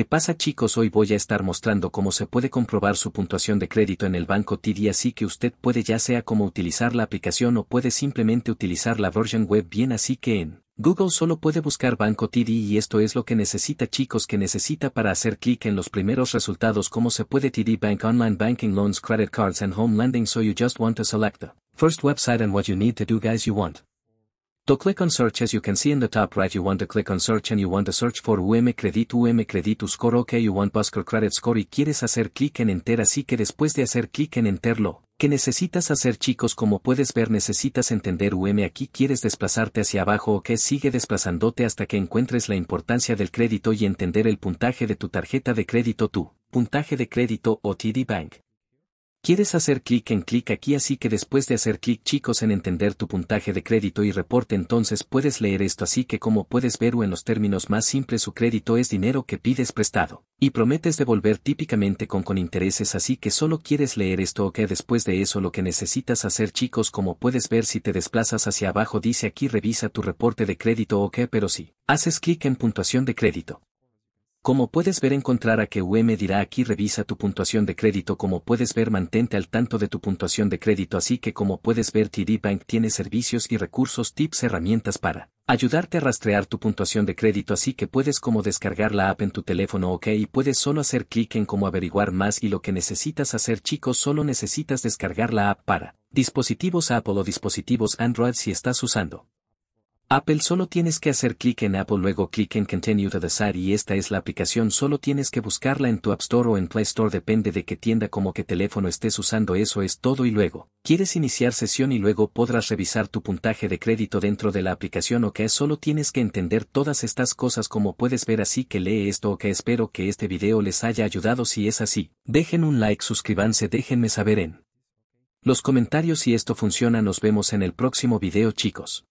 ¿Qué pasa chicos? Hoy voy a estar mostrando cómo se puede comprobar su puntuación de crédito en el banco TD así que usted puede ya sea como utilizar la aplicación o puede simplemente utilizar la versión web bien así que en Google solo puede buscar banco TD y esto es lo que necesita chicos que necesita para hacer clic en los primeros resultados cómo se puede TD Bank Online Banking Loans Credit Cards and Home Lending so you just want to select the first website and what you need to do guys you want. To click on search as you can see in the top right you want to click on search and you want to search for UM Credit UM Credit Score OK you want Busker Credit Score y quieres hacer clic en Enter así que después de hacer clic en Enter lo que necesitas hacer chicos como puedes ver necesitas entender UM aquí quieres desplazarte hacia abajo o que sigue desplazándote hasta que encuentres la importancia del crédito y entender el puntaje de tu tarjeta de crédito tu puntaje de crédito o TD Bank Quieres hacer clic en clic aquí así que después de hacer clic chicos en entender tu puntaje de crédito y reporte entonces puedes leer esto así que como puedes ver o en los términos más simples su crédito es dinero que pides prestado y prometes devolver típicamente con con intereses así que solo quieres leer esto o que después de eso lo que necesitas hacer chicos como puedes ver si te desplazas hacia abajo dice aquí revisa tu reporte de crédito o que pero si haces clic en puntuación de crédito como puedes ver encontrar a que UM dirá aquí revisa tu puntuación de crédito como puedes ver mantente al tanto de tu puntuación de crédito así que como puedes ver TD Bank tiene servicios y recursos tips herramientas para ayudarte a rastrear tu puntuación de crédito así que puedes como descargar la app en tu teléfono ok y puedes solo hacer clic en como averiguar más y lo que necesitas hacer chicos solo necesitas descargar la app para dispositivos Apple o dispositivos Android si estás usando Apple solo tienes que hacer clic en Apple luego clic en Continue to Desire y esta es la aplicación solo tienes que buscarla en tu App Store o en Play Store depende de qué tienda como qué teléfono estés usando eso es todo y luego, quieres iniciar sesión y luego podrás revisar tu puntaje de crédito dentro de la aplicación o que solo tienes que entender todas estas cosas como puedes ver así que lee esto o que espero que este video les haya ayudado si es así, dejen un like suscríbanse déjenme saber en los comentarios si esto funciona nos vemos en el próximo video chicos.